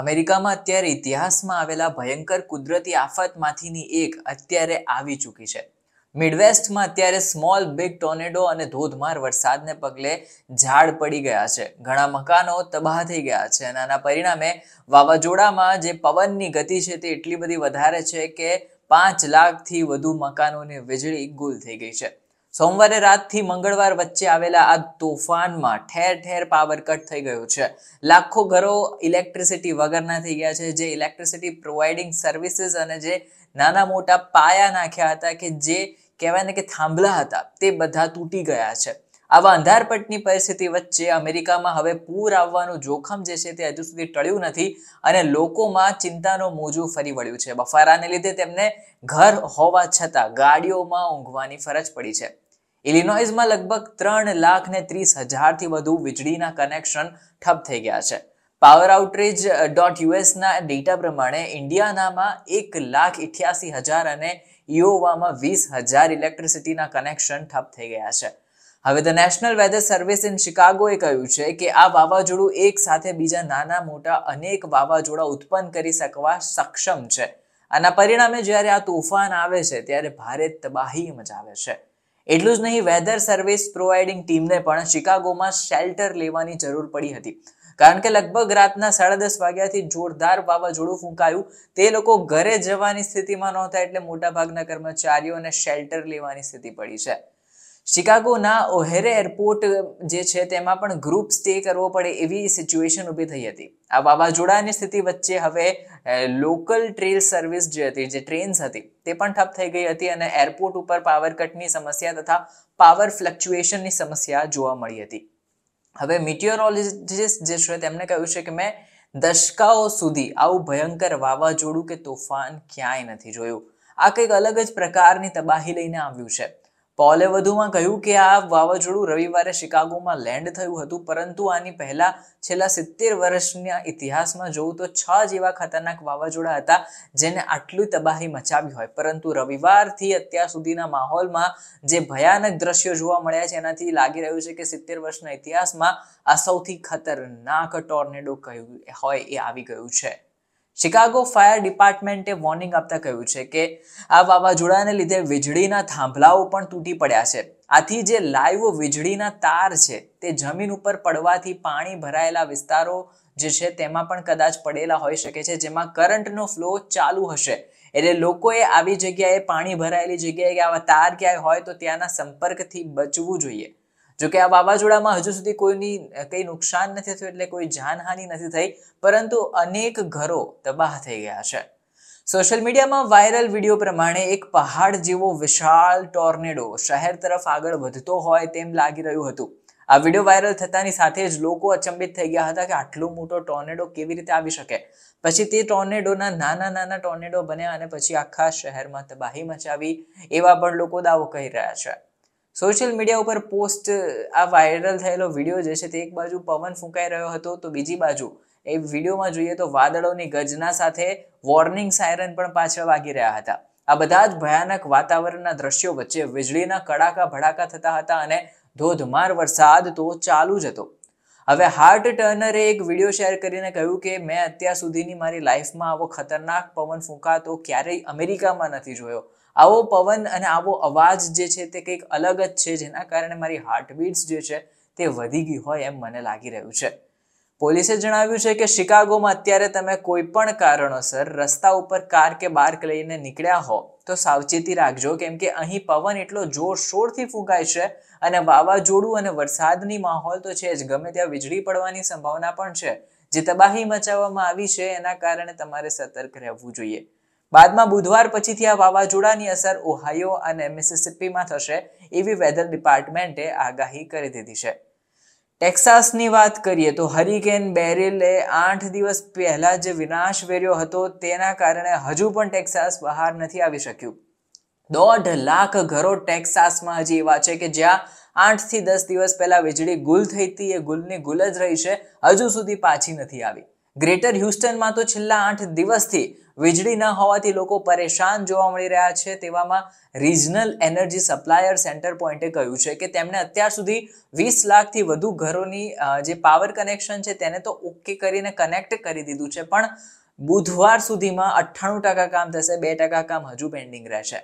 અમેરિકામાં અત્યારે ઇતિહાસમાં આવેલા ભયંકર કુદરતી આફતમાંથીની એક અત્યારે આવી ચૂકી છે મિડવેસ્ટમાં અત્યારે સ્મોલ બિગ ટોર્નેડો અને ધોધમાર વરસાદને પગલે ઝાડ પડી ગયા છે ઘણા મકાનો તબાહ થઈ ગયા છે અને આના પરિણામે વાવાઝોડામાં જે પવનની ગતિ છે તે એટલી બધી વધારે છે કે પાંચ લાખથી વધુ મકાનોની વીજળી ગુલ થઈ ગઈ છે સોમવારે રાતથી મંગળવાર વચ્ચે આવેલા આ તોફાનમાં ઠેર ઠેર પાવર કટ થઈ ગયું છે લાખો ઘરો ઇલેક્ટ્રિસિટી વગરના થઈ ગયા છે જે ઇલેક્ટ્રિસિટી પ્રોવાઇડિંગ સર્વિસીસ અને જે નાના મોટા પાયા નાખ્યા હતા કે જે કહેવાય ને કે થાંભલા હતા તે બધા તૂટી ગયા છે આવા અંધારપટની પરિસ્થિતિ વચ્ચે અમેરિકામાં હવે પૂર આવવાનું જોખમ જે છે તે હજુ સુધી ટળ્યું નથી અને લોકોમાં ચિંતાનો મોજું ફરી વળ્યું છે બફારાને લીધે તેમને ઘર હોવા છતાં ગાડીઓમાં ઊંઘવાની ફરજ પડી છે ઇલિનોઇઝમાં લગભગ ત્રણ લાખ ને ત્રીસ હજારથી વધુ વીજળીના કનેક્શન ઠપ થઈ ગયા છે પાવર આઉટરીચ ડોટ યુએસના ડેટા પ્રમાણે ઇન્ડિયાનામાં એક લાખ ઇઠ્યાસી હજાર અને ઇઓવામાં વીસ હજાર ઇલેક્ટ્રિસિટીના કનેક્શન ઠપ થઈ ગયા છે હવે the National Weather Service in શિકાગોએ કહ્યું છે કે આ વાવાઝોડું એક સાથે બીજા નાના મોટા અનેક વાવાઝોડા ઉત્પન્ન કરી શકવા સક્ષમ છે આના પરિણામે જ્યારે આ તોફાન આવે છે ત્યારે ભારે તબાહી મચાવે છે એટલું જ નહીં વેધર સર્વિસ પ્રોવાઇડિંગ ટીમને પણ શિકાગોમાં શેલ્ટર લેવાની જરૂર પડી હતી કારણ કે લગભગ રાતના સાડા દસ વાગ્યાથી જોરદાર વાવાઝોડું ફૂંકાયું તે લોકો ઘરે જવાની સ્થિતિમાં નહોતા એટલે મોટાભાગના કર્મચારીઓને શેલ્ટર લેવાની સ્થિતિ પડી છે શિકાગોના ઓહેરે એરપોર્ટ જે છે તેમાં પણ ગ્રુપ સ્ટે કરવો પડે એવી સિચ્યુએશન ઊભી થઈ હતી આ વાવાઝોડાની સ્થિતિ વચ્ચે હવે લોકલ ટ્રેલ સર્વિસ જે હતી જે ટ્રેન્સ હતી તે પણ ઠપ થઈ ગઈ હતી અને એરપોર્ટ ઉપર પાવર કટની સમસ્યા તથા પાવર ફ્લક્ચ્યુએશનની સમસ્યા જોવા મળી હતી હવે મિટિયોરોલોજીસ્ટ જે છે તેમણે કહ્યું છે કે મેં દશકાઓ સુધી આવું ભયંકર વાવાઝોડું કે તોફાન ક્યાંય નથી જોયું આ કંઈક અલગ જ પ્રકારની તબાહી લઈને આવ્યું છે પોલે વધુમાં કહ્યું કે આ વાવાઝોડું રવિવારે શિકાગોમાં લેન્ડ થયું હતું પરંતુ આની પહેલા છેલ્લા સિત્તેર વર્ષના ઇતિહાસમાં જોવું તો છ જેવા ખતરનાક વાવાઝોડા હતા જેને આટલી તબાહી મચાવી હોય પરંતુ રવિવારથી અત્યાર સુધીના માહોલમાં જે ભયાનક દ્રશ્યો જોવા મળ્યા છે એનાથી લાગી રહ્યું છે કે સિત્તેર વર્ષના ઇતિહાસમાં આ સૌથી ખતરનાક ટોર્નેડો કહ્યું હોય એ આવી ગયું છે શિકાગો ફાયર ડિપાર્ટમેન્ટે વોર્નિંગ આપતા કહ્યું છે કે આ વાવાઝોડાને લીધે વીજળીના થાંભલાઓ પણ તૂટી પડ્યા છે આથી જે લાઈવ વીજળીના તાર છે તે જમીન ઉપર પડવાથી પાણી ભરાયેલા વિસ્તારો જે છે તેમાં પણ કદાચ પડેલા હોઈ શકે છે જેમાં કરંટનો ફ્લો ચાલુ હશે એટલે લોકોએ આવી જગ્યાએ પાણી ભરાયેલી જગ્યાએ આવા તાર ક્યાંય હોય તો ત્યાંના સંપર્કથી બચવું જોઈએ જોકે આ વાવાઝોડામાં હજુ સુધી કોઈની કંઈ નુકસાન નથી થયું એટલે કોઈ જાનહાનિ નથી થઈ પરંતુ અનેક ઘરો તબાહ થઈ ગયા છે સોશિયલ મીડિયામાં વાયરલ વિડીયો પ્રમાણે એક પહાડ જેવો વિશાળ ટોર્નેડો શહેર તરફ આગળ વધતો હોય તેમ લાગી રહ્યું હતું આ વિડીયો વાયરલ થતાની સાથે જ લોકો અચંબિત થઈ ગયા હતા કે આટલો મોટો ટોર્નેડો કેવી રીતે આવી શકે પછી તે ટોર્નેડોના નાના નાના ટોર્નેડો બન્યા અને પછી આખા શહેરમાં તબાહી મચાવી એવા પણ લોકો દાવો કરી રહ્યા છે સોશિયલ મીડિયા ઉપર પોસ્ટ આ વાયરલ થયેલો વિડીયો જે છે તે એક બાજુ પવન ફૂંકાઈ રહ્યો હતો તો બીજી બાજુ એ વિડીયોમાં જોઈએ તો વાદળોની ગજના સાથે વોર્નિંગ સાયરન પણ પાછળ વાગી રહ્યા હતા આ બધા જ ભયાનક વાતાવરણના દ્રશ્યો વચ્ચે વીજળીના કડાકા ભડાકા થતા હતા અને ધોધમાર વરસાદ તો ચાલુ જ હતો હવે હાર્ટ ટર્નરે એક વિડીયો શેર કરીને કહ્યું કે મેં અત્યાર સુધીની મારી લાઈફમાં આવો ખતરનાક પવન ફૂંકાતો ક્યારેય અમેરિકામાં નથી જોયો આવો પવન અને આવો અવાજ જે છે તે કંઈક અલગ જ છે જેના કારણે મારી હાર્ટબીટ્સ જે છે તે વધી ગઈ હોય એમ મને લાગી રહ્યું છે પોલીસે જણાવ્યું છે કે શિકાગોમાં અત્યારે તમે કોઈ પણ કારણોસર રસ્તા ઉપર કાર કે બાર્ક લઈને નીકળ્યા હો તો સાવચેતી રાખજો કેમ કે અહીં પવન એટલો જોરશોરથી ફૂંકાય છે અને વાવાઝોડું અને વરસાદની માહોલ તો છે જ ગમે ત્યાં વીજળી પડવાની સંભાવના પણ છે જે તબાહી મચાવવામાં આવી છે એના કારણે તમારે સતર્ક રહેવું જોઈએ બાદમાં બુધવાર પછીથી આ વાવાઝોડાની અસર ઓહાયો અને મિસિસિપીમાં થશે એવી વેધર ડિપાર્ટમેન્ટે આગાહી કરી દીધી છે ટેક્સાસની વાત કરીએ તો હરિકેન બેરિલે આઠ દિવસ પહેલાં જે વિનાશ વેર્યો હતો તેના કારણે હજુ પણ ટેક્સાસ બહાર નથી આવી શક્યું દોઢ લાખ ઘરો ટેક્સાસમાં હજી એવા છે કે જ્યાં આઠથી દસ દિવસ પહેલાં વીજળી ગુલ થઈ હતી એ ગુલની ગુલ જ રહી છે હજુ સુધી પાછી નથી આવી ગ્રેટર હ્યુસ્ટનમાં તો છેલ્લા આઠ દિવસથી વીજળી ન હોવાથી લોકો પરેશાન જોવા મળી રહ્યા છે તેવામાં રિજનલ એનર્જી સપ્લાયર સેન્ટર પોઈન્ટે કહ્યું છે કે તેમણે અત્યાર સુધી વીસ લાખથી વધુ ઘરોની જે પાવર કનેક્શન છે તેને તો ઓકે કરીને કનેક્ટ કરી દીધું છે પણ બુધવાર સુધીમાં અઠ્ઠાણું ટકા કામ થશે બે ટકા કામ હજુ પેન્ડિંગ રહેશે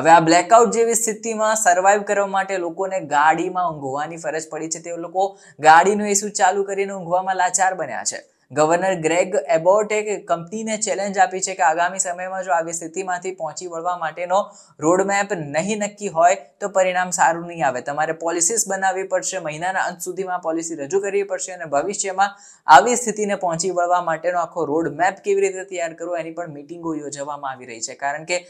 હવે આ બ્લેકઆઉટ જેવી સ્થિતિમાં સર્વાઈવ કરવા માટે લોકોને ગાડીમાં ઊંઘવાની ફરજ પડી છે તે લોકો ગાડીનું એસી ચાલુ કરીને ઊંઘવામાં લાચાર બન્યા છે ગવર્નર ગ્રેગ એબોર્ટે કંપનીને ચેલેન્જ આપી છે કે આગામી સમયમાં જો આવી સ્થિતિમાંથી પહોંચી વળવા માટેનો રોડમેપ નહીં નક્કી હોય તો પરિણામ સારું નહીં આવે તમારે પોલિસીસ બનાવવી પડશે મહિનાના અંત સુધીમાં પોલિસી રજૂ કરવી પડશે અને ભવિષ્યમાં આવી સ્થિતિને પહોંચી વળવા માટેનો આખો રોડમેપ કેવી રીતે તૈયાર કરવો એની પણ મિટિંગો યોજવામાં આવી રહી છે કારણ કે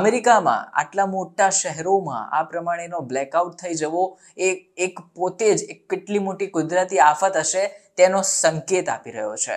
અમેરિકામાં આટલા મોટા શહેરોમાં આ પ્રમાણેનો બ્લેકઆઉટ થઈ જવો એ એક પોતે જ એક કેટલી મોટી કુદરતી આફત હશે તેનો સંકેત આપી રહ્યો છે